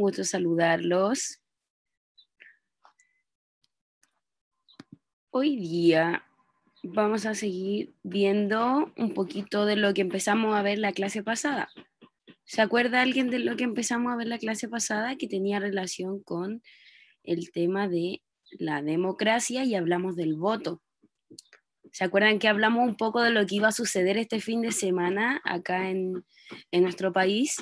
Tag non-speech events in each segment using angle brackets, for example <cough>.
gusto saludarlos. Hoy día vamos a seguir viendo un poquito de lo que empezamos a ver la clase pasada. ¿Se acuerda alguien de lo que empezamos a ver la clase pasada que tenía relación con el tema de la democracia y hablamos del voto? ¿Se acuerdan que hablamos un poco de lo que iba a suceder este fin de semana acá en, en nuestro país?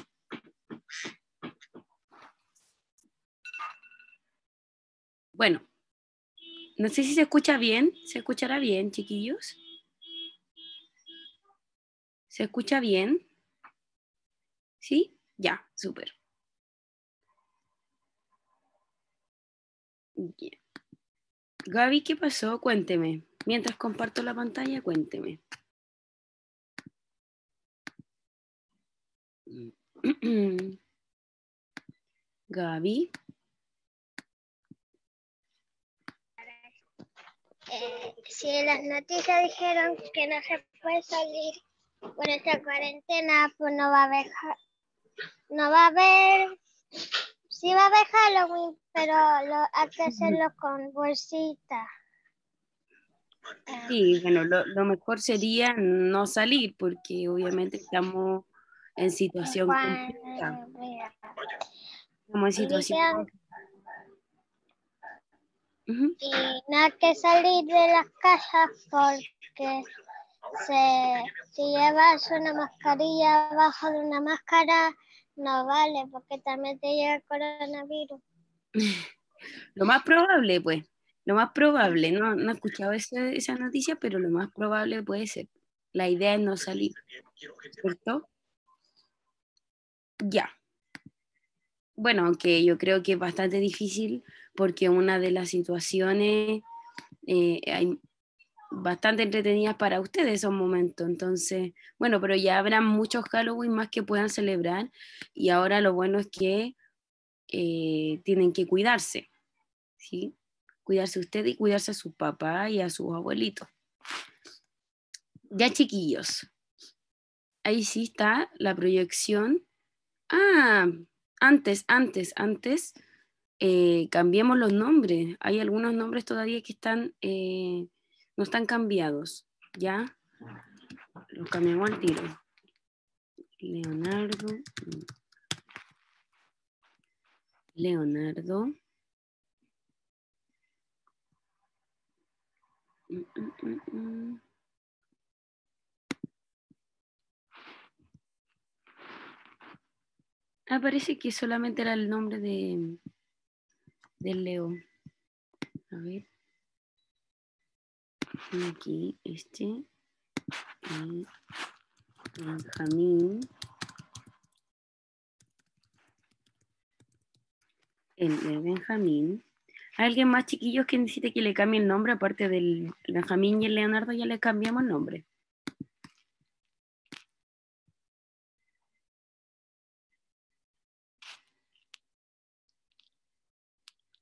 Bueno, no sé si se escucha bien. ¿Se escuchará bien, chiquillos? ¿Se escucha bien? ¿Sí? Ya, súper. Gaby, ¿qué pasó? Cuénteme. Mientras comparto la pantalla, cuénteme. <clears throat> Gaby. si las noticias dijeron que no se puede salir por esta cuarentena, pues no va a haber, no va a haber, sí va a haber Halloween, pero hay que hacerlo con bolsita. Sí, bueno, lo, mejor sería no salir porque obviamente estamos en situación Estamos en situación y no hay que salir de las casas porque se, si llevas una mascarilla abajo de una máscara no vale porque también te llega el coronavirus. <laughs> lo más probable, pues, lo más probable, no, he escuchado esa, esa noticia, pero lo más probable puede ser. La idea es no salir, ¿cierto? Ya. Bueno, aunque yo creo que es bastante difícil porque una de las situaciones eh, bastante entretenidas para ustedes esos momentos. Entonces, bueno, pero ya habrá muchos Halloween más que puedan celebrar y ahora lo bueno es que eh, tienen que cuidarse, ¿sí? Cuidarse usted y cuidarse a su papá y a sus abuelitos. Ya chiquillos, ahí sí está la proyección. Ah, antes, antes, antes eh, cambiemos los nombres. Hay algunos nombres todavía que están, eh, no están cambiados, ¿ya? Los cambiamos al tiro. Leonardo. Leonardo. Mm, mm, mm, ah, parece que solamente era el nombre de, del león. A ver. Aquí, este. Benjamín. El de Benjamín. alguien más chiquillos que necesite que le cambie el nombre? Aparte del Benjamín y el Leonardo, ya le cambiamos el nombre.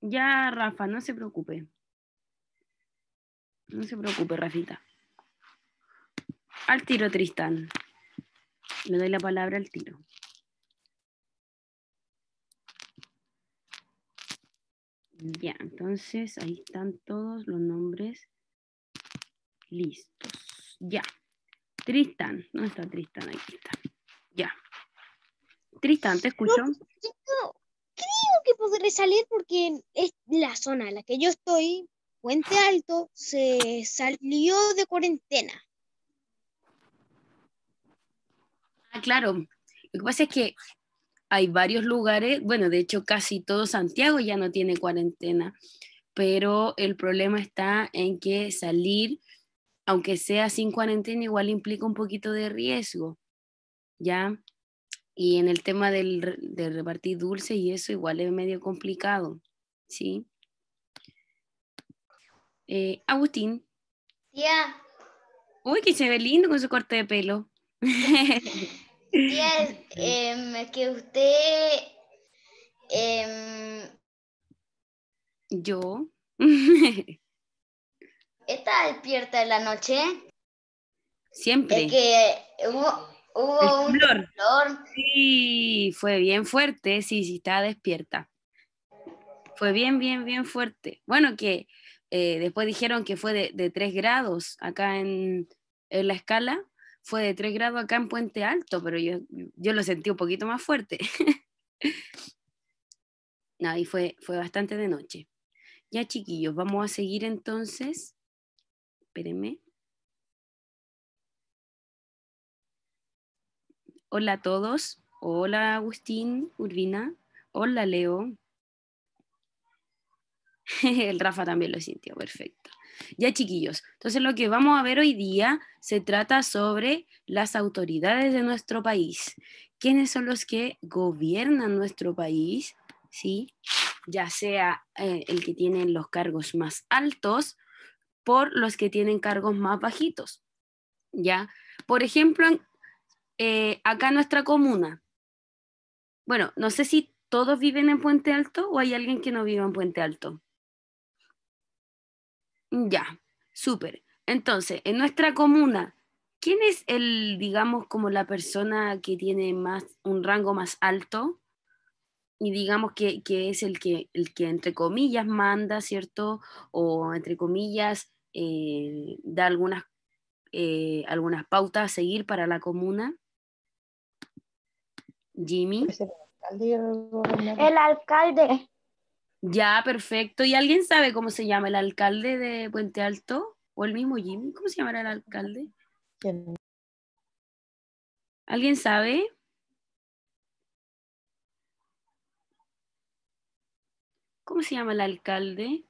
Ya, Rafa, no se preocupe. No se preocupe, Rafita. Al tiro, Tristan. Le doy la palabra al tiro. Ya, entonces ahí están todos los nombres listos. Ya. Tristan, no está Tristan? Aquí está. Ya. Tristan, te escucho que podré salir porque es la zona en la que yo estoy, Puente Alto, se salió de cuarentena. Ah, claro. Lo que pasa es que hay varios lugares, bueno, de hecho casi todo Santiago ya no tiene cuarentena, pero el problema está en que salir, aunque sea sin cuarentena, igual implica un poquito de riesgo, ¿ya? Y en el tema del, de repartir dulce y eso igual es medio complicado, ¿sí? Eh, Agustín. Tía. Uy, que se ve lindo con su corte de pelo. <laughs> Tía, <laughs> em, que usted... Em, Yo. ¿Está despierta en la noche? <laughs> Siempre. Es que Hubo un Sí, fue bien fuerte, sí, sí, estaba despierta. Fue bien, bien, bien fuerte. Bueno, que eh, después dijeron que fue de, de 3 grados acá en, la escala, fue de 3 grados acá en Puente Alto, pero yo, yo lo sentí un poquito más fuerte. <laughs> no, y fue, fue bastante de noche. Ya chiquillos, vamos a seguir entonces. Espérenme. Hola a todos. Hola Agustín, Urbina. Hola Leo. <laughs> El Rafa también lo sintió, perfecto. Ya chiquillos, entonces lo que vamos a ver hoy día se trata sobre las autoridades de nuestro país. ¿Quiénes son los que gobiernan nuestro país? ¿Sí? Ya sea eh, el que tiene los cargos más altos por los que tienen cargos más bajitos. ¿Ya? Por ejemplo, eh, acá en nuestra comuna, bueno, no sé si todos viven en Puente Alto o hay alguien que no viva en Puente Alto. Ya, súper. Entonces, en nuestra comuna, ¿quién es el, digamos, como la persona que tiene más, un rango más alto? Y digamos que, es el que, el que, entre comillas, manda, ¿cierto? O entre comillas, eh, da algunas, eh, algunas pautas a seguir para la comuna. Jimmy. Pues el, alcalde Ya, perfecto. ¿Y alguien sabe cómo se llama el alcalde de Puente Alto? ¿O el mismo Jimmy? ¿Cómo se llamará el alcalde? ¿Alguien sabe? ¿Cómo se llama el alcalde?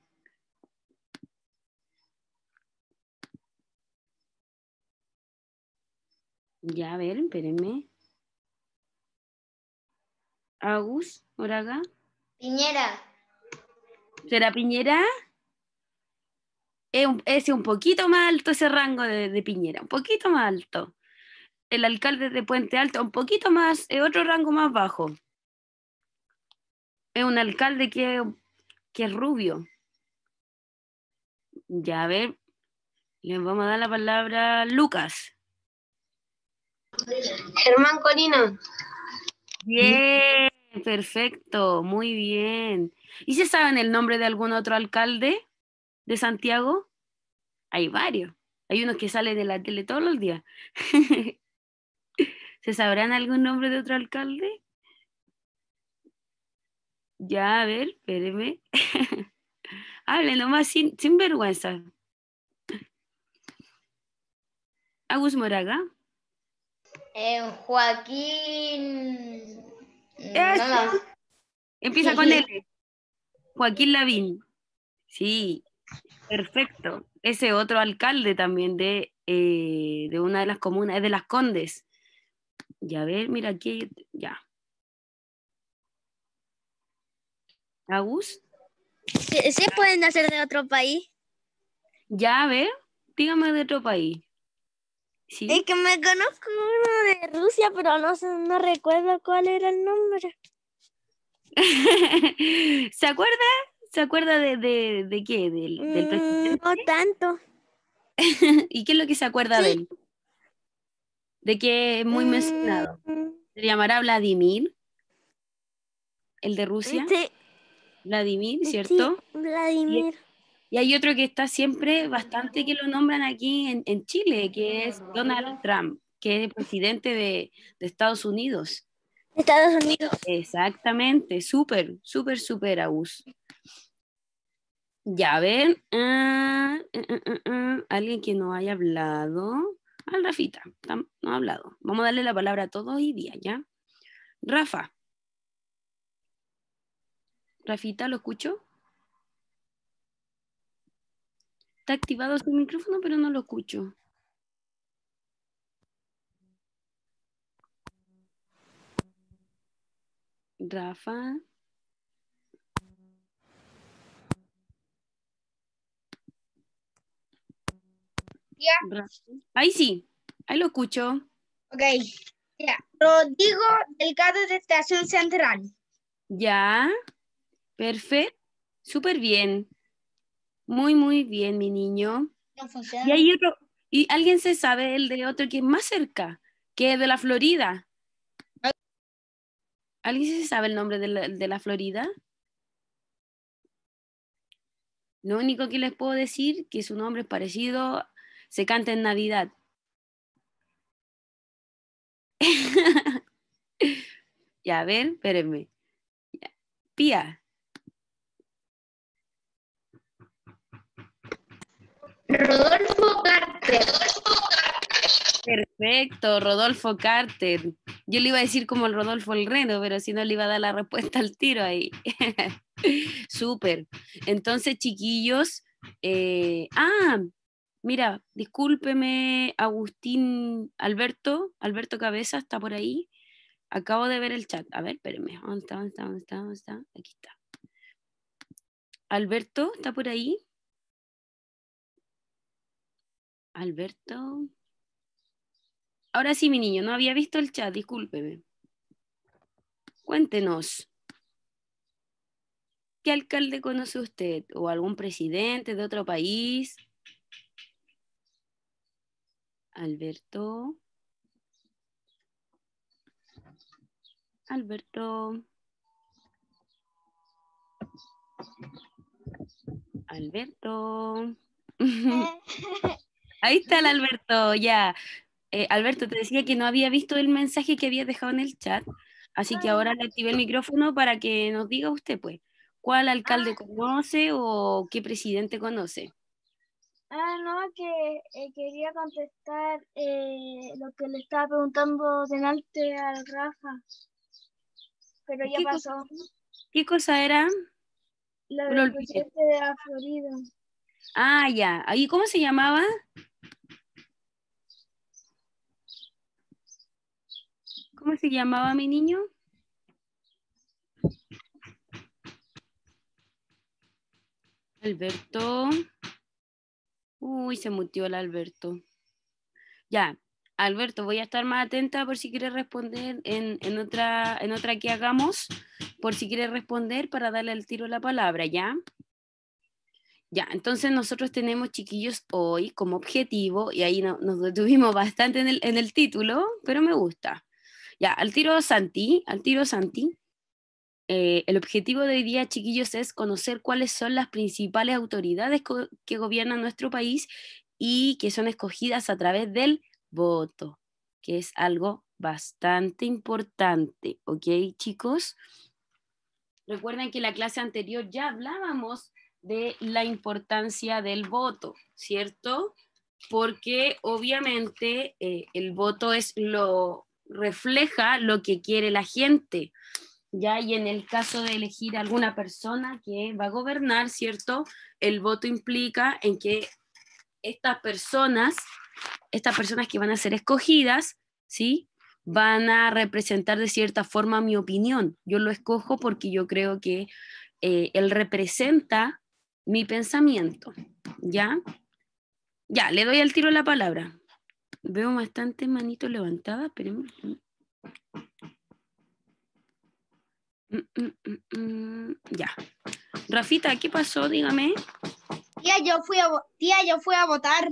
Ya, a ver, espérenme. Agus Moraga. Piñera. ¿Será Piñera? Es un, poquito más alto ese rango de, Piñera, un poquito más alto. El alcalde de Puente Alto, un poquito más, es otro rango más bajo. Es un alcalde que, que es rubio. Ya, a ver, le vamos a dar la palabra a Lucas. Germán Colina. Bien. Perfecto, muy bien. ¿Y se saben el nombre de algún otro alcalde de Santiago? Hay varios. Hay uno que sale de la tele todos los días. <laughs> ¿Se sabrán algún nombre de otro alcalde? Ya, a ver, espéreme. <laughs> Hable nomás sin, vergüenza. Agus Moraga. Eh, Joaquín Empieza con L. Joaquín Lavín. Sí, perfecto. Ese otro alcalde también de, eh, una de las comunas, es de las Condes. Ya ver, mira aquí, ya. ¿Agus? ¿Se, pueden hacer de otro país? Ya, a ver, dígame de otro país. Es que me conozco uno de Rusia, pero no, sé, no recuerdo cuál era el nombre. <laughs> ¿Se acuerda? ¿Se acuerda de, de, qué? Mm, no tanto. <laughs> ¿Y qué es lo que se acuerda de él? De que es muy mm, mencionado. ¿Se mm. llamará Vladimir? ¿El de Rusia? Sí. Vladimir, ¿cierto? Vladimir. Y hay otro que está siempre bastante que lo nombran aquí en, Chile, que es Donald Trump, que es el presidente de, Estados Unidos. Estados Unidos. Exactamente, súper, súper, súper abus. Ya ven, ah, eh, eh, eh, alguien que no haya hablado. Al ah, Rafita, no ha hablado. Vamos a darle la palabra a todos y día, ¿ya? Rafa. Rafita, ¿lo escucho? Está activado su micrófono, pero no lo escucho. Rafa. Ahí sí, ahí lo escucho. Ok, ya. Rodrigo Delgado de Estación Central. Ya, perfecto, súper bien. Muy, muy bien, mi niño. Y hay otro, y alguien se sabe el de otro que es más cerca, que es de la Florida. ¿Alguien se sabe el nombre de la, Florida? Lo único que les puedo decir que su nombre es parecido, se canta en Navidad. <laughs> ya, a ver, espérenme. Rodolfo Carter. Perfecto, Rodolfo Carter. Yo le iba a decir como el Rodolfo el Reno, pero si no le iba a dar la respuesta al tiro ahí. <laughs> Súper. Entonces, chiquillos, eh, ah, mira, discúlpeme, Agustín Alberto, Alberto Cabeza está por ahí. Acabo de ver el chat. A ver, espérenme. ¿Dónde está? ¿Dónde está? ¿Dónde está? Aquí está. Alberto, ¿está por ahí? Alberto. Ahora sí, mi niño, no había visto el chat, discúlpeme. Cuéntenos. ¿Qué alcalde conoce usted? ¿O algún presidente de otro país? Alberto. Alberto. Alberto. <laughs> <laughs> Ahí está el Alberto, ya. Eh, Alberto, te decía que no había visto el mensaje que había dejado en el chat, así que ahora le activé el micrófono para que nos diga usted, pues, cuál alcalde ah. conoce o qué presidente conoce. Ah, no, que eh, quería contestar eh, lo que le estaba preguntando delante al Rafa, pero ya pasó. ¿Qué cosa era? La del presidente de la Florida. Ah, ya. ¿Y cómo se llamaba? ¿Cómo se llamaba mi niño? Alberto. Uy, se mutió el Alberto. Ya, Alberto, voy a estar más atenta por si quiere responder en, otra, en otra que hagamos, por si quiere responder para darle el tiro a la palabra, ¿ya? Ya, entonces nosotros tenemos, chiquillos, hoy como objetivo, y ahí nos detuvimos bastante en el título, pero me gusta. Ya, al tiro Santi, al tiro Santi. Eh, el objetivo de hoy día, chiquillos, es conocer cuáles son las principales autoridades que gobiernan nuestro país y que son escogidas a través del voto, que es algo bastante importante, ¿ok, chicos? Recuerden que la clase anterior ya hablábamos de la importancia del voto, ¿cierto? Porque obviamente eh, el voto es lo refleja lo que quiere la gente. ¿ya? Y en el caso de elegir alguna persona que va a gobernar, ¿cierto? El voto implica en que estas personas, estas personas que van a ser escogidas, ¿sí? Van a representar de cierta forma mi opinión. Yo lo escojo porque yo creo que eh, él representa mi pensamiento, ¿ya? Ya, le doy al tiro la palabra. Veo bastante manito levantada, pero... Mm, mm, mm, ya. Rafita, ¿qué pasó? Dígame. Tía, yo fui a, yo fui a votar.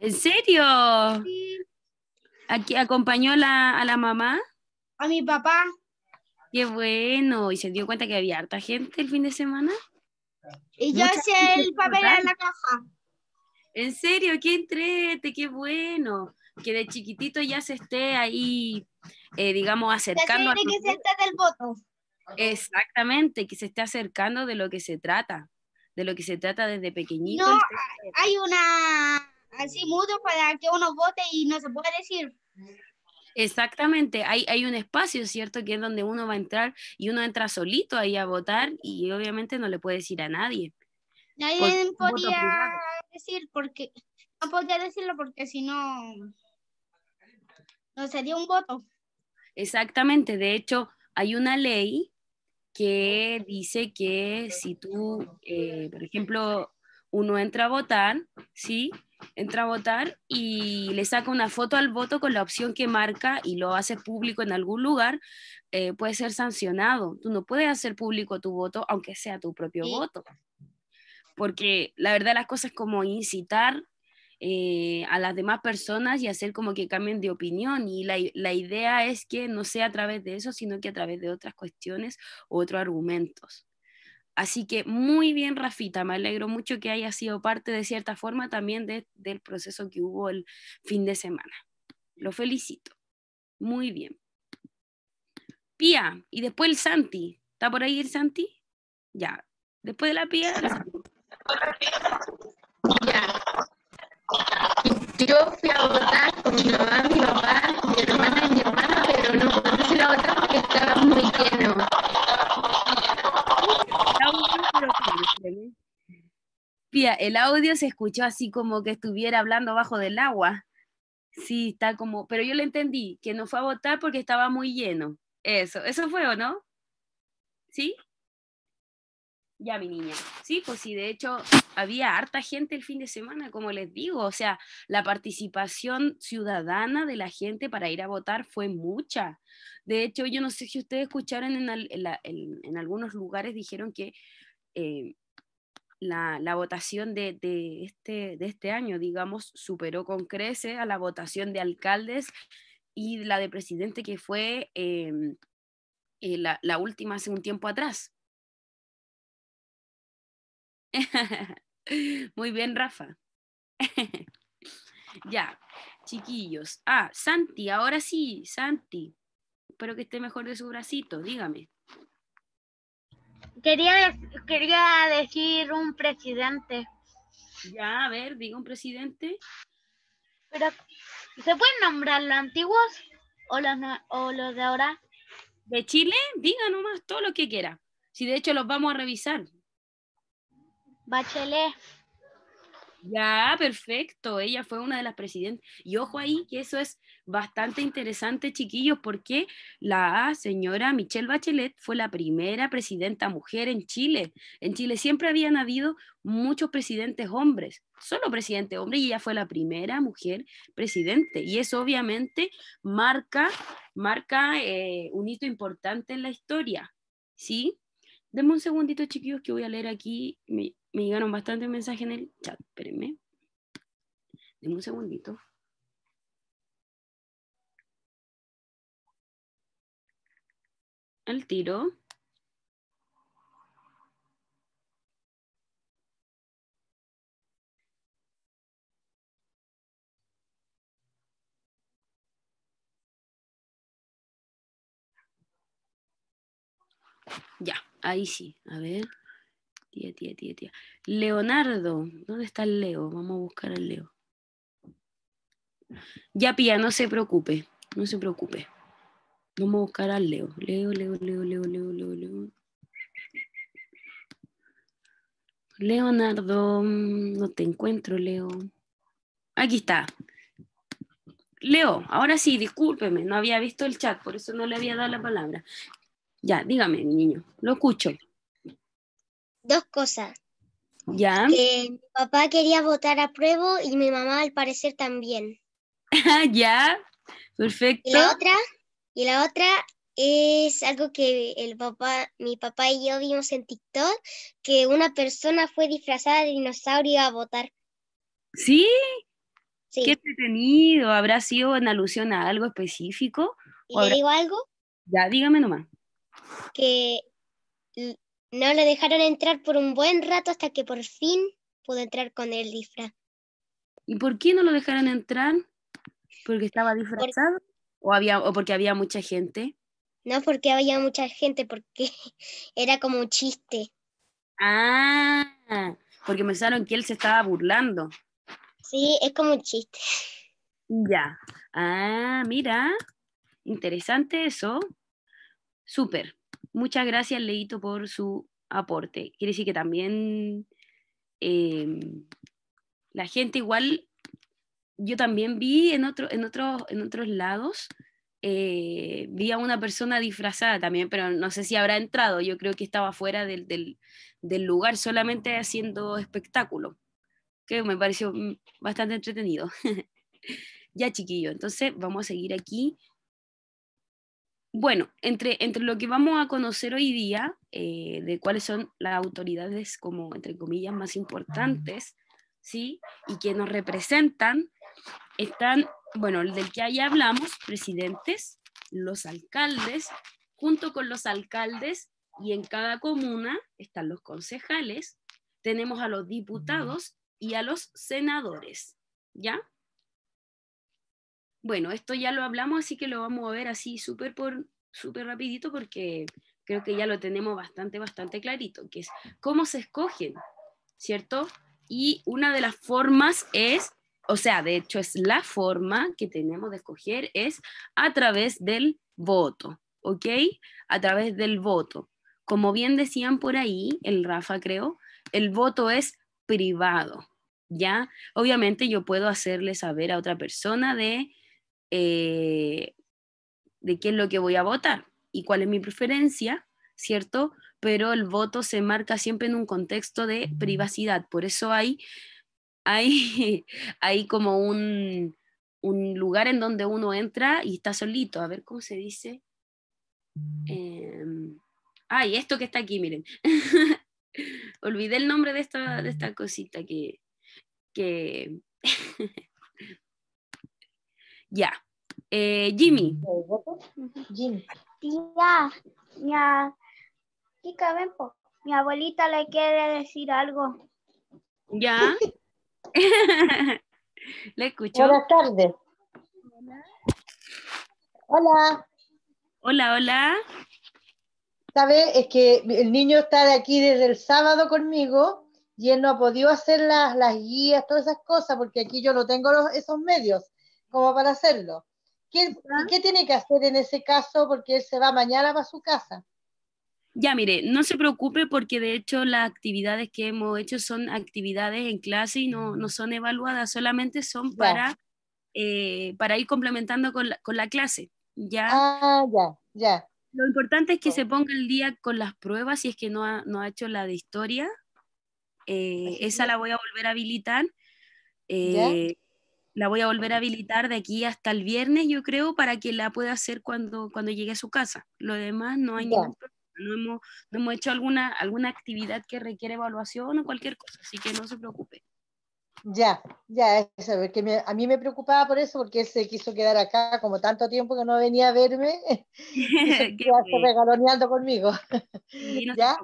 ¿En serio? Aquí acompañó a la mamá. A mi papá. Qué bueno. ¿Y se dio cuenta que había harta gente el fin de semana? Y yo hice el papel en la caja. En serio, qué entrete, qué bueno. Que de chiquitito ya se esté ahí, eh, digamos, acercando. que se voto. Exactamente, que se esté acercando de lo que se trata, de lo que se trata desde pequeñito. No, hay una así mudo para que uno vote y no se puede decir. Exactamente, hay, hay un espacio, ¿cierto? Que es donde uno va a entrar y uno entra solito ahí a votar y obviamente no le puede decir a nadie. Nadie podía decir porque no podía decirlo porque si no no sería un voto. Exactamente, de hecho hay una ley que dice que si tú, eh, por ejemplo, uno entra a votar, ¿sí? Entra a votar y le saca una foto al voto con la opción que marca y lo hace público en algún lugar, eh, puede ser sancionado. Tú no puedes hacer público tu voto, aunque sea tu propio voto porque la verdad las cosas como incitar eh, a las demás personas y hacer como que cambien de opinión. Y la, idea es que no sea a través de eso, sino que a través de otras cuestiones u otros argumentos. Así que muy bien, Rafita, me alegro mucho que haya sido parte de cierta forma también del proceso que hubo el fin de semana. Lo felicito. Muy bien. Pía, y después el Santi. ¿Está por ahí el Santi? Ya. Después de la Pía, Santi. Ya. Yo fui a votar con mi mamá, mi papá, mi hermana y mi hermana, pero no se ir a votar porque estaba muy lleno. Pía, el audio se escuchó así como que estuviera hablando bajo del agua. Sí, está como, pero yo le entendí, que no fue a votar porque estaba muy lleno. Eso, eso fue o no? ¿Sí? Ya, mi niña. Sí, pues sí, de hecho había harta gente el fin de semana, como les digo, o sea, la participación ciudadana de la gente para ir a votar fue mucha. De hecho, yo no sé si ustedes escucharon en, algunos lugares dijeron que eh, la, votación de, este, de este año, digamos, superó con crece a la votación de alcaldes y la de presidente que fue em, eh, la última hace un tiempo atrás. <laughs> Muy bien, Rafa. <laughs> ya, chiquillos. Ah, Santi, ahora sí, Santi. Espero que esté mejor de su bracito, dígame. Quería, quería decir un presidente. Ya, a ver, diga un presidente. Pero, ¿se pueden nombrar los antiguos o los, o los de ahora? ¿De Chile? Diga nomás todo lo que quiera. Si de hecho los vamos a revisar, Bachelet. Ya, perfecto. Ella fue una de las presidentes. Y ojo ahí, que eso es bastante interesante, chiquillos, porque la señora Michelle Bachelet fue la primera presidenta mujer en Chile. En Chile siempre habían habido muchos presidentes hombres, solo presidente hombre, y ella fue la primera mujer presidente. Y eso obviamente marca, marca eh, un hito importante en la historia, ¿sí? Deme un segundito, chiquillos, que voy a leer aquí. Me, llegaron bastantes mensajes en el chat. Espérenme. Deme un segundito. El tiro. Ya. Ahí sí, a ver. Tía, tía, tía, tía. Leonardo, ¿dónde está el Leo? Vamos a buscar al Leo. Ya, Pía, no se preocupe, no se preocupe. Vamos a buscar al Leo. Leo, Leo, Leo, Leo, Leo, Leo, Leo. Leonardo, no te encuentro, Leo. Aquí está. Leo, ahora sí, discúlpeme, no había visto el chat, por eso no le había dado la palabra. Ya, dígame, mi niño, lo escucho. Dos cosas. Ya. Que mi papá quería votar a Pruebo y mi mamá al parecer también. <laughs> ya, perfecto. Y la otra, y la otra es algo que el papá, mi papá y yo vimos en TikTok, que una persona fue disfrazada de dinosaurio a votar. ¿Sí? sí. Qué entretenido. ¿Habrá sido en alusión a algo específico? ¿O digo algo? Ya, dígame nomás que no lo dejaron entrar por un buen rato hasta que por fin pudo entrar con el disfraz. ¿Y por qué no lo dejaron entrar? ¿Porque estaba disfrazado? ¿O, había, ¿O porque había mucha gente? No, porque había mucha gente, porque <laughs> era como un chiste. Ah, porque pensaron que él se estaba burlando. Sí, es como un chiste. <laughs> Ya. Ah, mira. Interesante eso. Súper. Muchas gracias, Leito, por su aporte. Quiere decir que también em, la gente igual, yo también vi en, otro, en, otros, en otros lados, eh, vi a una persona disfrazada también, pero no sé si habrá entrado, yo creo que estaba fuera del, del, del lugar solamente haciendo espectáculo, que me pareció mm, bastante entretenido. <laughs> ya chiquillo, entonces vamos a seguir aquí bueno, entre, entre lo que vamos a conocer hoy día, eh, de cuáles son las autoridades como, entre comillas, más importantes, ¿sí? Y que nos representan, están, bueno, el del que ya hablamos, presidentes, los alcaldes, junto con los alcaldes y en cada comuna están los concejales, tenemos a los diputados y a los senadores, ¿ya? Bueno, esto ya lo hablamos, así que lo vamos a ver así súper por rapidito porque creo que ya lo tenemos bastante, bastante clarito, que es cómo se escogen, ¿cierto? Y una de las formas es, o sea, de hecho es la forma que tenemos de escoger es a través del voto, ¿ok? A través del voto. Como bien decían por ahí, el Rafa creo, el voto es privado, ¿ya? Obviamente yo puedo hacerle saber a otra persona de eh, de qué es lo que voy a votar y cuál es mi preferencia, ¿cierto? Pero el voto se marca siempre en un contexto de privacidad, por eso hay, hay, <laughs> hay como un, un lugar en donde uno entra y está solito, a ver cómo se dice. Eh, ay, esto que está aquí, miren. <laughs> Olvidé el nombre de esta, de esta mm. cosita que, que <laughs> Ya. Eh, Jimmy. Jimmy. Tía, ya. ven, po. mi abuelita le quiere decir algo. Ya. le <laughs> escucho. Buenas tardes. Hola. Hola, hola. ¿Sabes? Es que el niño está de aquí desde el sábado conmigo y él no ha podido hacer las, guías, todas esas cosas, porque aquí yo no tengo esos medios como para hacerlo. ¿Qué, tiene que hacer en ese caso? Porque él se va mañana para su casa. Ya, mire, no se preocupe porque de hecho las actividades que hemos hecho son actividades en clase y no, no son evaluadas, solamente son para, eh, para ir complementando con la, con la clase. ¿ya? Ah, ya, ya. Lo importante es que se ponga el día con las pruebas, si es que no ha, no ha hecho la de historia. Eh, esa la voy a volver a habilitar. Eh, la voy a volver a habilitar de aquí hasta el viernes, yo creo, para que la pueda hacer cuando, cuando llegue a su casa. Lo demás no hay ningún problema. No hemos, hecho alguna, alguna actividad que requiere evaluación o cualquier cosa, así que no se preocupe. Ya, ya, a mí me preocupaba por eso, porque él se quiso quedar acá como tanto tiempo que no venía a verme, <laughs> se regaloneando conmigo. ¿Ya?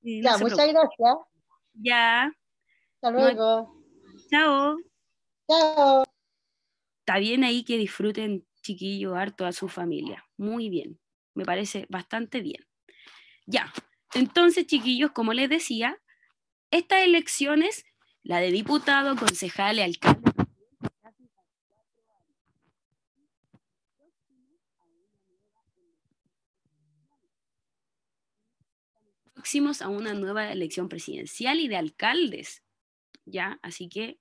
ya, muchas gracias. Ya. Hasta luego. chao. Está bien ahí que disfruten, chiquillos, harto a su familia. Muy bien. Me parece bastante bien. Ya. Entonces, chiquillos, como les decía, estas elecciones, la de diputado, concejal y alcalde, próximos a una nueva elección presidencial y de alcaldes, ¿ya? Así que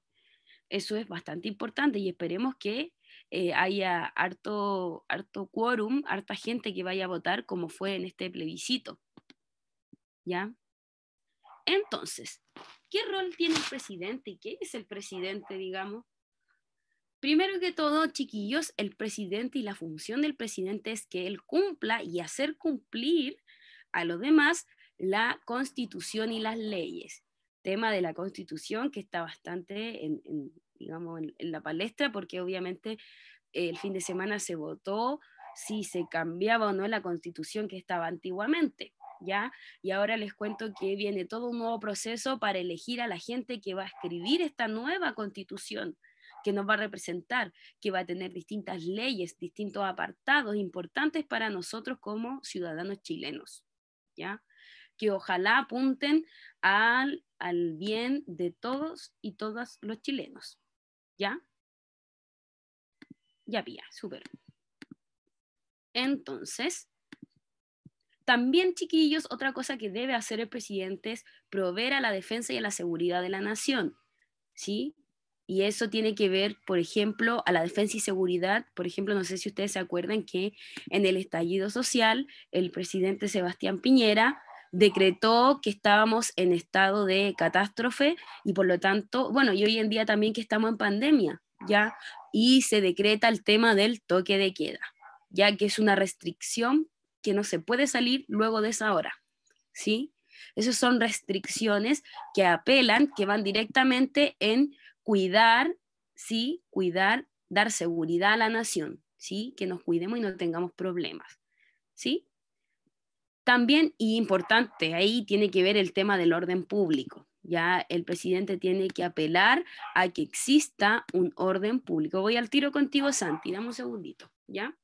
eso es bastante importante y esperemos que eh, haya harto, harto quórum, harta gente que vaya a votar como fue en este plebiscito. ¿Ya? Entonces, ¿qué rol tiene el presidente y qué es el presidente, digamos? Primero que todo, chiquillos, el presidente y la función del presidente es que él cumpla y hacer cumplir a los demás la constitución y las leyes tema de la constitución que está bastante en, digamos, la palestra porque obviamente eh, el fin de semana se votó si se cambiaba o no la constitución que estaba antiguamente. ¿Ya? Y ahora les cuento que viene todo un nuevo proceso para elegir a la gente que va a escribir esta nueva constitución que nos va a representar, que va a tener distintas leyes, distintos apartados importantes para nosotros como ciudadanos chilenos, ¿ya? Que ojalá apunten al al bien de todos y todas los chilenos. ¿Ya? Ya había. súper. Entonces, también, chiquillos, otra cosa que debe hacer el presidente es proveer a la defensa y a la seguridad de la nación. ¿Sí? Y eso tiene que ver, por ejemplo, a la defensa y seguridad. Por ejemplo, no sé si ustedes se acuerdan que en el estallido social, el presidente Sebastián Piñera decretó que estábamos en estado de catástrofe y por lo tanto, bueno, y hoy en día también que estamos en pandemia, ¿ya? Y se decreta el tema del toque de queda, ya que es una restricción que no se puede salir luego de esa hora, ¿sí? Esas son restricciones que apelan, que van directamente en cuidar, ¿sí? Cuidar, dar seguridad a la nación, ¿sí? Que nos cuidemos y no tengamos problemas, ¿sí? También, y importante, ahí tiene que ver el tema del orden público. Ya el presidente tiene que apelar a que exista un orden público. Voy al tiro contigo, Santi, dame un segundito, ¿ya?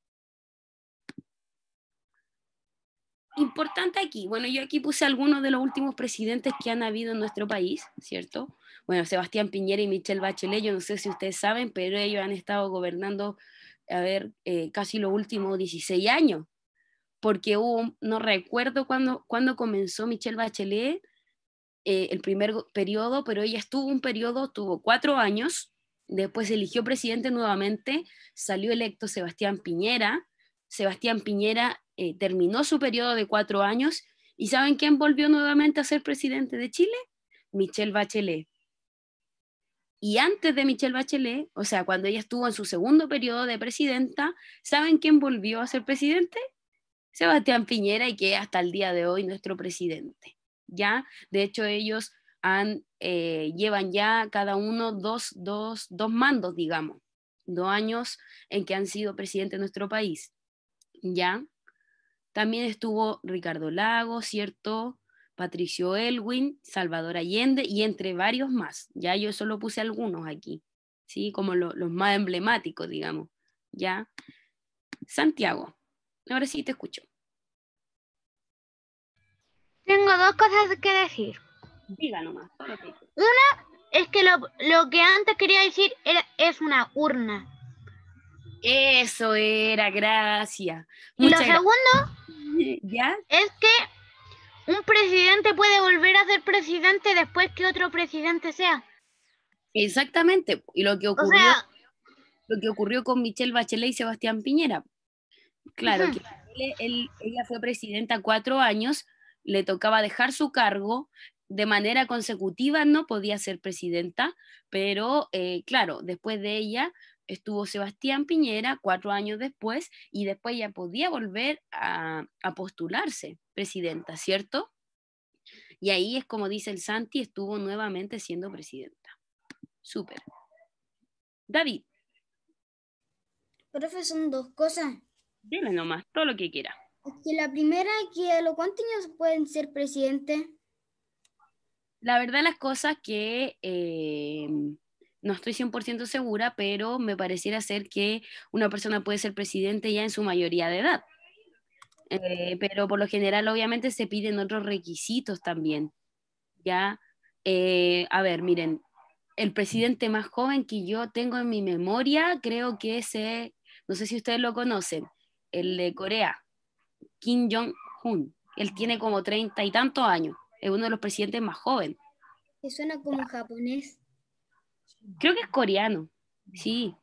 importante aquí, bueno, yo aquí puse algunos de los últimos presidentes que han habido en nuestro país, ¿cierto? Bueno, Sebastián Piñera y Michelle Bachelet, yo no sé si ustedes saben, pero ellos han estado gobernando, a ver, eh, casi los últimos 16 años, porque hubo, no recuerdo cuándo cuando comenzó Michelle Bachelet, eh, el primer periodo, pero ella estuvo un periodo, tuvo cuatro años, después eligió presidente nuevamente, salió electo Sebastián Piñera, Sebastián Piñera eh, terminó su periodo de cuatro años y ¿saben quién volvió nuevamente a ser presidente de Chile? Michelle Bachelet. Y antes de Michelle Bachelet, o sea, cuando ella estuvo en su segundo periodo de presidenta, ¿saben quién volvió a ser presidente? Sebastián Piñera y que hasta el día de hoy nuestro presidente. ¿ya? De hecho, ellos han, eh, llevan ya cada uno dos, dos, dos mandos, digamos, dos años en que han sido presidente de nuestro país. ¿ya? También estuvo Ricardo Lago, ¿cierto? Patricio Elwin, Salvador Allende y entre varios más. Ya yo solo puse algunos aquí, ¿sí? Como los más emblemáticos, digamos, ¿ya? Santiago, Ahora sí te escucho. Tengo dos cosas que decir. Diga nomás. Una es que lo, que antes quería decir era, es una urna. Eso era, gracias. Y lo segundo <laughs> ¿Ya? es que un presidente puede volver a ser presidente después que otro presidente sea. Exactamente. Y lo que ocurrió, lo que ocurrió con Michelle Bachelet y Sebastián Piñera. Claro, ella fue presidenta cuatro años, le tocaba dejar su cargo, de manera consecutiva no podía ser presidenta, pero eh, claro, después de ella estuvo Sebastián Piñera cuatro años después y después ya podía volver a, postularse presidenta, ¿cierto? Y ahí es como dice el Santi, estuvo nuevamente siendo presidenta. Súper. David. Profe, son dos cosas. Dile nomás, todo lo que quiera. Que la primera, que a los cuántos años pueden ser presidente. La verdad las cosas que eh, no estoy 100% segura, pero me pareciera ser que una persona puede ser presidente ya en su mayoría de edad. Eh, pero por lo general obviamente se piden otros requisitos también. Ya, eh, a ver, miren, el presidente más joven que yo tengo en mi memoria, creo que es, no sé si ustedes lo conocen, el de Corea, Kim Jong-un. Él tiene como treinta y tantos años. Es uno de los presidentes más jóvenes. ¿Te suena como japonés? Creo que es coreano, sí.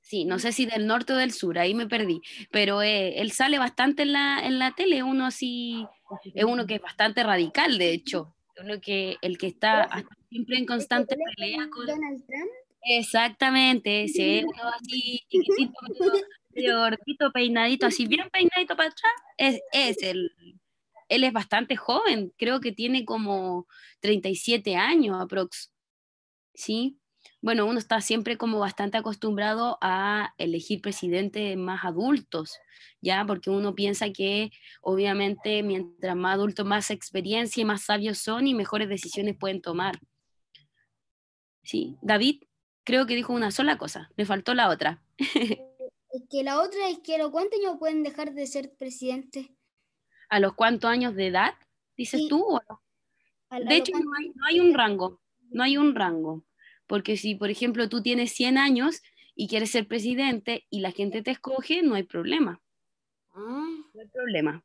Sí, no sé si del norte o del sur, ahí me perdí. Pero eh, él sale bastante en la, en la tele, uno así, es uno que es bastante radical, de hecho. Uno que, el que está siempre en ¿Este constante pelea con... Donald Trump? Exactamente, uno así <laughs> gordito, peinadito, así bien peinadito para atrás, es, es el, él es bastante joven, creo que tiene como 37 años aprox. ¿Sí? Bueno, uno está siempre como bastante acostumbrado a elegir presidentes más adultos, ¿ya? Porque uno piensa que obviamente mientras más adultos, más experiencia y más sabios son y mejores decisiones pueden tomar. ¿Sí? David creo que dijo una sola cosa, le faltó la otra. <laughs> Es que la otra es que a los cuántos años pueden dejar de ser presidente. ¿A los cuántos años de edad? ¿Dices tú? de hecho, no hay, un rango, no hay un rango. Porque si, por ejemplo, tú tienes 100 años y quieres ser presidente y la gente te escoge, no hay problema. Ah. No hay problema.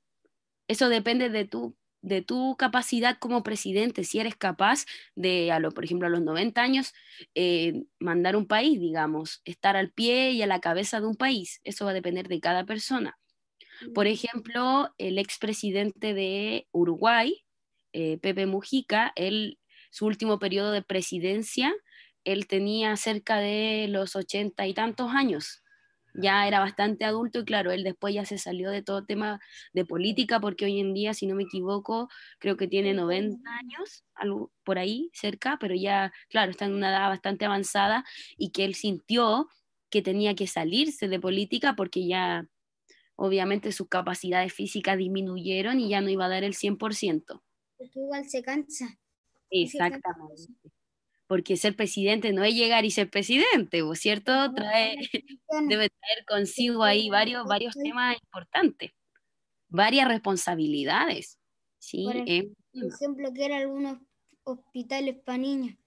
Eso depende de tu de tu capacidad como presidente, si eres capaz de, a lo, por ejemplo, a los 90 años, eh, mandar un país, digamos, estar al pie y a la cabeza de un país. Eso va a depender de cada persona. Mm. Por ejemplo, el expresidente de Uruguay, eh, Pepe Mujica, su último periodo de presidencia, él tenía cerca de los ochenta y tantos años ya era bastante adulto y claro, él después ya se salió de todo tema de política porque hoy en día, si no me equivoco, creo que tiene 90 años, algo por ahí cerca, pero ya, claro, está en una edad bastante avanzada y que él sintió que tenía que salirse de política porque ya obviamente sus capacidades físicas disminuyeron y ya no iba a dar el 100%. Porque igual se cansa. Exactamente porque ser presidente no es llegar y ser presidente, pues, ¿cierto? <laughs> debe traer consigo este, ahí varios, varios temas importantes, varias responsabilidades. Por eh, mm. ejemplo, que algunos hospitales para niñas.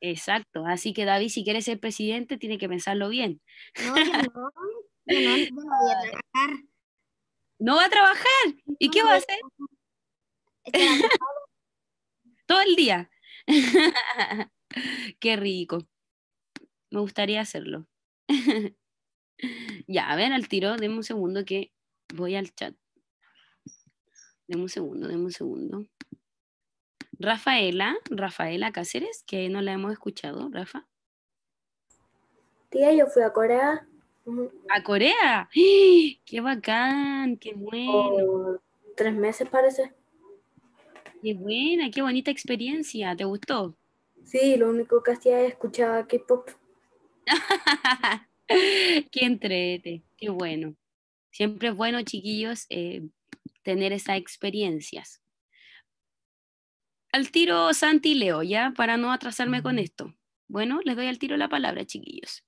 Exacto, así que David, si quiere ser presidente, tiene que pensarlo bien. No, yo no, no, a <laughs> trabajar. ¿No va a trabajar? ¿Y qué va a hacer? <laughs> Todo el día. <laughs> Qué rico. Me gustaría hacerlo. <laughs> ya, a ver, al tiro, denme un segundo que voy al chat. denme un segundo, denme un segundo. Rafaela, Rafaela Cáceres, que no la hemos escuchado, Rafa. Tía, yo fui a Corea. Mm. ¿A Corea? <gasps> ¡Qué bacán! ¡Qué bueno! tres meses parece. ¡Qué buena! ¡Qué bonita experiencia! ¿Te gustó? Sí, lo único que hacía es escuchar K-pop. <laughs> Qué entrete, qué bueno. Siempre es bueno, chiquillos, eh, tener esas experiencias. Al tiro, Santi y Leo, ya, para no atrasarme con esto. Bueno, les doy al tiro la palabra, chiquillos.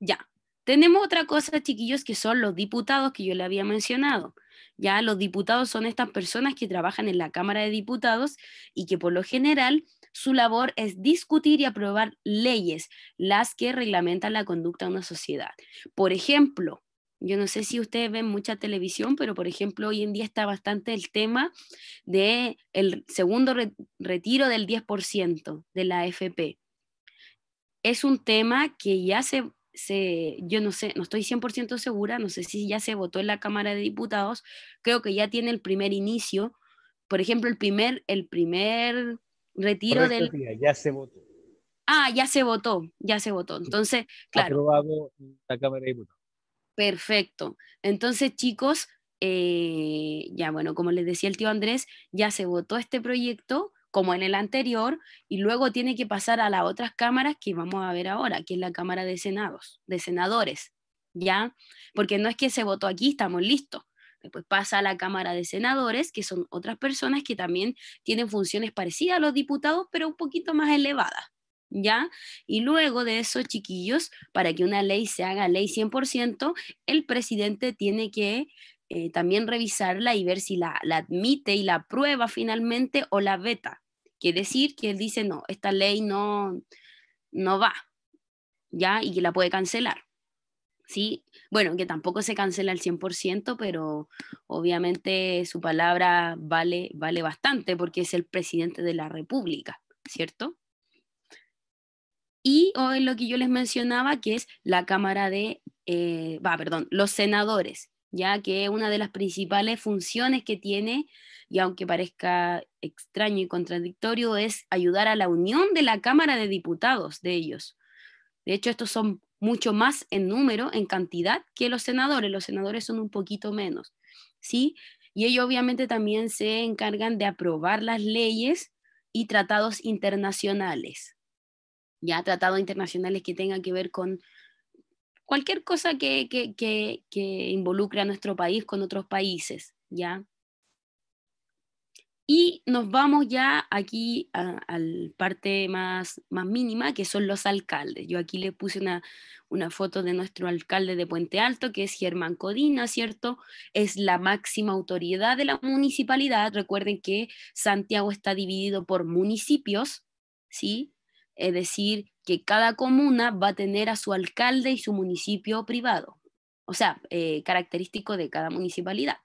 Ya, tenemos otra cosa, chiquillos, que son los diputados que yo le había mencionado. Ya los diputados son estas personas que trabajan en la Cámara de Diputados y que por lo general su labor es discutir y aprobar leyes, las que reglamentan la conducta de una sociedad. Por ejemplo, yo no sé si ustedes ven mucha televisión, pero por ejemplo hoy en día está bastante el tema del el segundo retiro del 10% de la AFP. Es un tema que ya se yo no sé, no estoy 100% segura, no sé si ya se votó en la Cámara de Diputados, creo que ya tiene el primer inicio, por ejemplo, el primer, el primer retiro del... ya se votó. Ah, ya se votó, ya se votó. Entonces, claro. Perfecto. Entonces, chicos, eh, ya bueno, como les decía el tío Andrés, ya se votó este proyecto como en el anterior, y luego tiene que pasar a las otras cámaras que vamos a ver ahora, que es la Cámara de Senados, de Senadores, ¿ya? Porque no es que se votó aquí, estamos listos. Después pasa a la Cámara de Senadores, que son otras personas que también tienen funciones parecidas a los diputados, pero un poquito más elevadas, ¿ya? Y luego de esos chiquillos, para que una ley se haga ley 100%, el presidente tiene que eh, también revisarla y ver si la, la admite y la aprueba finalmente o la veta que decir que él dice, no, esta ley no, no va, ¿ya? Y que la puede cancelar. ¿Sí? Bueno, que tampoco se cancela al 100%, pero obviamente su palabra vale, vale bastante porque es el presidente de la República, ¿cierto? Y hoy lo que yo les mencionaba, que es la Cámara de, eh, Va, perdón, los senadores, ya que una de las principales funciones que tiene, y aunque parezca extraño y contradictorio, es ayudar a la unión de la Cámara de Diputados de ellos. De hecho, estos son mucho más en número, en cantidad, que los senadores. Los senadores son un poquito menos, ¿sí? Y ellos obviamente también se encargan de aprobar las leyes y tratados internacionales, ya tratados internacionales que tengan que ver con cualquier cosa que, que, involucre a nuestro país con otros países, ¿ya? Y nos vamos ya aquí a al parte más, más mínima, que son los alcaldes. Yo aquí le puse una, una foto de nuestro alcalde de Puente Alto, que es Germán Codina, ¿cierto? Es la máxima autoridad de la municipalidad. Recuerden que Santiago está dividido por municipios, ¿sí? es decir, que cada comuna va a tener a su alcalde y su municipio privado, o sea, eh, característico de cada municipalidad,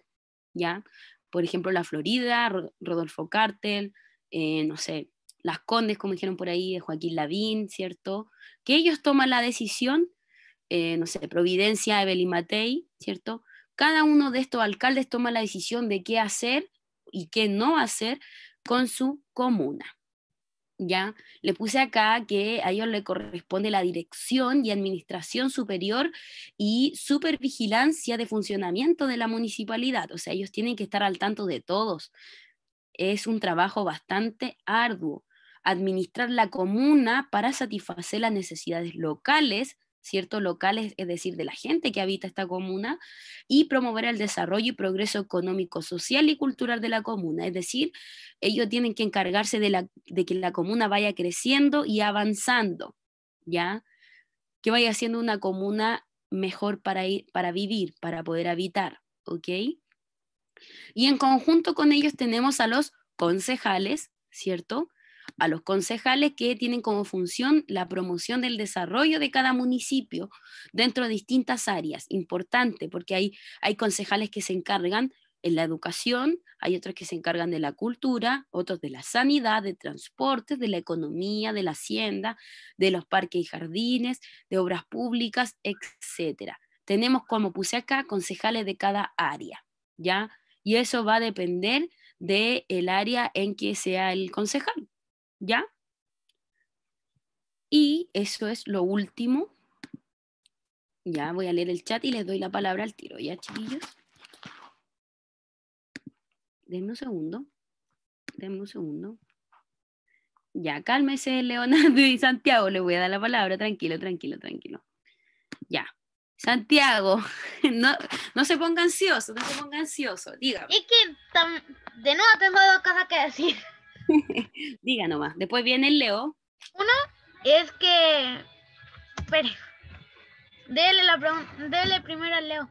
¿ya? Por ejemplo, la Florida, Rodolfo Cartel, eh, no sé, las Condes, como dijeron por ahí, de eh, Joaquín Lavín, ¿cierto? Que ellos toman la decisión, no sé, Providencia, Evelyn Matei, ¿cierto? Cada uno de estos alcaldes toma la decisión de qué hacer y qué no hacer con su comuna. ¿ya? Le puse acá que a ellos le corresponde la dirección y administración superior y supervigilancia de funcionamiento de la municipalidad, o sea, ellos tienen que estar al tanto de todos. Es un trabajo bastante arduo. Administrar la comuna para satisfacer las necesidades locales ciertos locales, es decir, de la gente que habita esta comuna, y promover el desarrollo y progreso económico, social y cultural de la comuna. Es decir, ellos tienen que encargarse de, que la comuna vaya creciendo y avanzando, ¿ya? Que vaya siendo una comuna mejor para, para vivir, para poder habitar, ¿ok? Y en conjunto con ellos tenemos a los concejales, ¿cierto? a los concejales que tienen como función la promoción del desarrollo de cada municipio dentro de distintas áreas. Importante, porque hay, concejales que se encargan en la educación, hay otros que se encargan de la cultura, otros de la sanidad, de transporte, de la economía, de la hacienda, de los parques y jardines, de obras públicas, etc. Tenemos como puse acá concejales de cada área, ¿ya? Y eso va a depender del el área en que sea el concejal. ¿Ya? Y eso es lo último. Ya voy a leer el chat y les doy la palabra al tiro, ¿ya, chiquillos? Denme un segundo. Denme un segundo. Ya, cálmese, Leonardo y Santiago. Le voy a dar la palabra. Tranquilo, tranquilo, tranquilo. Ya. Santiago, <laughs> no, se ponga ansioso, no se ponga ansioso. Dígame. Es que, de nuevo, tengo dos cosas que decir. <laughs> Diga nomás. Después viene el Leo. Uno, es que. Espere. Déle la déle primero al Leo.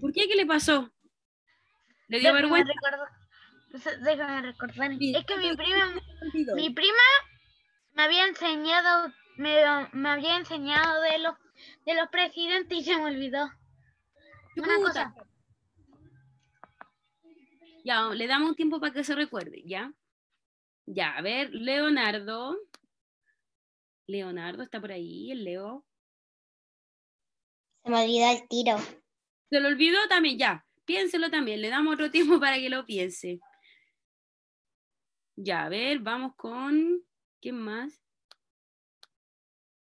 ¿Por qué? ¿Qué le pasó? ¿Le dio vergüenza? Pues, déjame recordar. es que <laughs> mi prima, me había enseñado, me, había enseñado de los, de los presidentes y se me olvidó. Una cosa. Ya, le damos un tiempo para que se recuerde, ¿ya? Ya, a ver, Leonardo. Leonardo está por ahí, el Leo. Se me olvidó el tiro. Se lo olvidó también, ya. Piénselo también, le damos otro <laughs> tiempo para que lo piense. Ya, a ver, vamos con. ¿Quién más?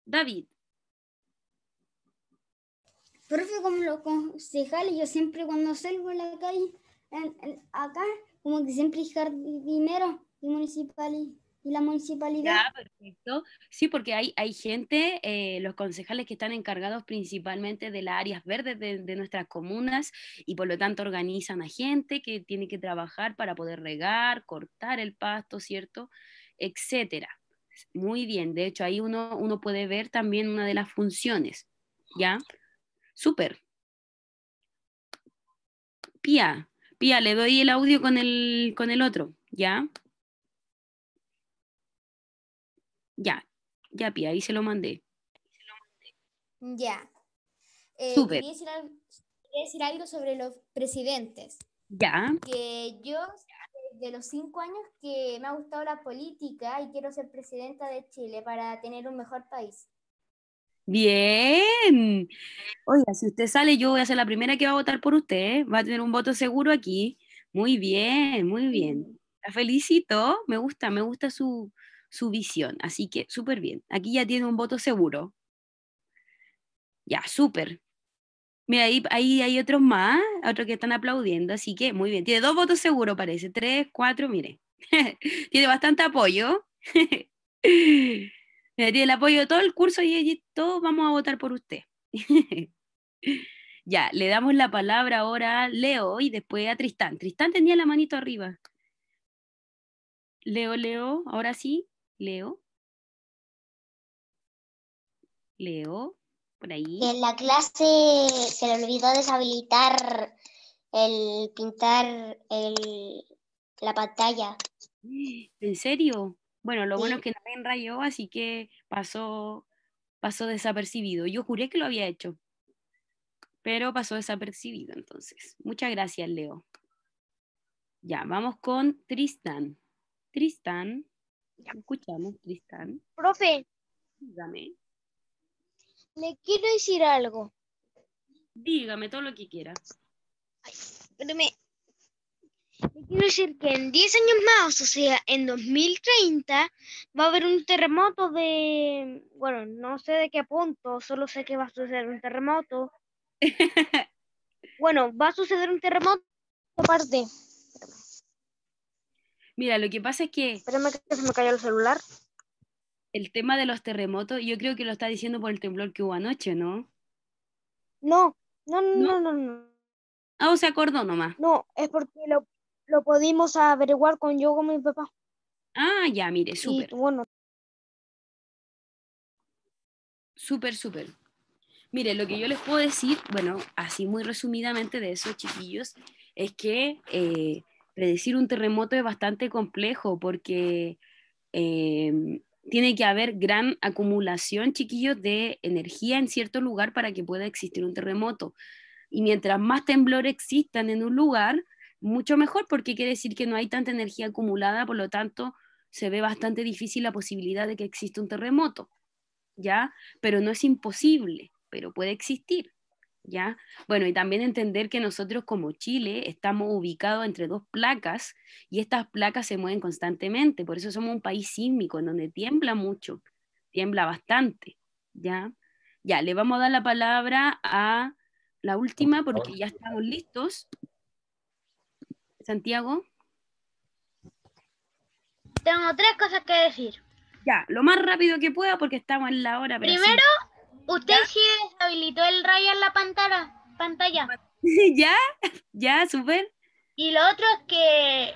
David. Profe, como los concejales, yo siempre cuando salgo a la calle, acá, como que siempre dinero y, y la municipalidad. Ya, perfecto. Sí, porque hay, hay gente, eh, los concejales que están encargados principalmente de las áreas verdes de, nuestras comunas y por lo tanto organizan a gente que tiene que trabajar para poder regar, cortar el pasto, ¿cierto? Etcétera. Muy bien, de hecho ahí uno, uno puede ver también una de las funciones, ¿ya? Súper. Pía, Pía, le doy el audio con el, con el otro, ¿ya? Ya, ya, Pia, ahí se lo mandé. Ya. Eh, Súper. Quería, decir algo, decir, algo sobre los presidentes. Ya. Que yo, desde los cinco años que me ha gustado la política y quiero ser presidenta de Chile para tener un mejor país. Bien. Oiga, si usted sale, yo voy a ser la primera que va a votar por usted. ¿eh? Va a tener un voto seguro aquí. Muy bien, muy bien. La felicito. Me gusta, me gusta su, su visión. Así que súper bien. Aquí ya tiene un voto seguro. Ya, súper. Mira, ahí, hay otros más, otros que están aplaudiendo, así que muy bien. Tiene dos votos seguros, parece. Tres, cuatro, mire. <laughs> tiene bastante apoyo. <laughs> tiene el apoyo de todo el curso y, y todos vamos a votar por usted. <laughs> ya, le damos la palabra ahora a Leo y después a Tristán. Tristán tenía la manito arriba. Leo, Leo, ahora sí. Leo. Leo, por ahí. En la clase se le olvidó deshabilitar el pintar la pantalla. ¿En serio? Bueno, lo bueno es que no me enrayó, así que pasó, pasó desapercibido. Yo juré que lo había hecho, pero pasó desapercibido entonces. Muchas gracias, Leo. Ya, vamos con Tristan. Tristan escuchamos, Tristán. Profe. Dígame. Le quiero decir algo. Dígame todo lo que quieras. Ay, Le quiero decir que en 10 años más, o sea, en 2030, va a haber un terremoto de, bueno, no sé de qué punto, solo sé que va a suceder un terremoto. <laughs> bueno, va a suceder un terremoto aparte. Mira, lo que pasa es que... Espérame que se me cayó el celular. El tema de los terremotos, yo creo que lo está diciendo por el temblor que hubo anoche, ¿no? No, no, no, no, no. no. Ah, o se acordó nomás. No, es porque lo, lo pudimos averiguar con yo, con mi papá. Ah, ya, mire, súper. Bueno. Súper, súper. Mire, lo que yo les puedo decir, bueno, así muy resumidamente de eso, chiquillos, es que eh, predecir un terremoto es bastante complejo porque eh, tiene que haber gran acumulación, chiquillos, de energía en cierto lugar para que pueda existir un terremoto. Y mientras más temblor existan en un lugar, mucho mejor porque quiere decir que no hay tanta energía acumulada, por lo tanto se ve bastante difícil la posibilidad de que exista un terremoto, ¿ya? Pero no es imposible, pero puede existir. Bueno, y también entender que nosotros como Chile estamos ubicados entre dos placas y estas placas se mueven constantemente, por eso somos un país sísmico en donde tiembla mucho, tiembla bastante, ¿ya? Ya, le vamos a dar la palabra a la última porque ya estamos listos. Santiago. Tengo tres cosas que decir. Ya, lo más rápido que pueda porque estamos en la hora. Primero, ¿Usted sí deshabilitó el rayo en la pantalla? pantalla. <laughs> ¿Ya? ¿Ya? ¿Súper? Y lo otro es que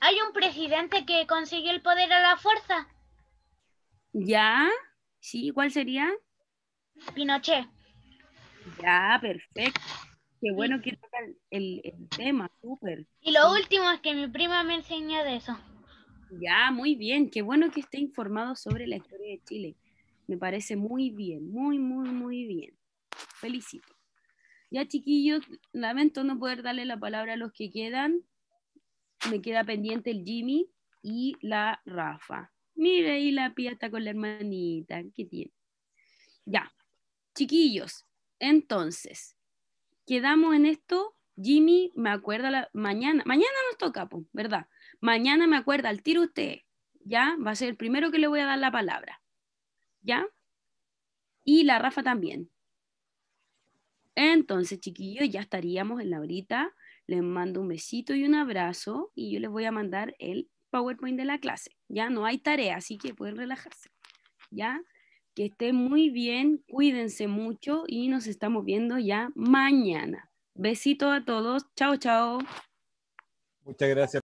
hay un presidente que consiguió el poder a la fuerza. ¿Ya? ¿Sí? ¿Cuál sería? Pinochet. Ya, perfecto. Qué bueno que toca el, el, tema, súper. Y lo último es que mi prima me enseñó de eso. Ya, muy bien. Qué bueno que esté informado sobre la historia de Chile. Me parece muy bien, muy, muy, muy bien. Felicito. Ya, chiquillos, lamento no poder darle la palabra a los que quedan. Me queda pendiente el Jimmy y la Rafa. Mire, ahí la pía está con la hermanita. ¿Qué tiene? Ya, chiquillos, entonces, quedamos en esto. Jimmy, me acuerda la, mañana, mañana nos toca, ¿verdad? Mañana me acuerda al tiro usted, ¿ya? Va a ser el primero que le voy a dar la palabra. ¿ya? Y la Rafa también. Entonces, chiquillos, ya estaríamos en la horita. Les mando un besito y un abrazo y yo les voy a mandar el PowerPoint de la clase. Ya no hay tarea, así que pueden relajarse. Ya, que estén muy bien, cuídense mucho y nos estamos viendo ya mañana. Besito a todos. Chao, chao. Muchas gracias.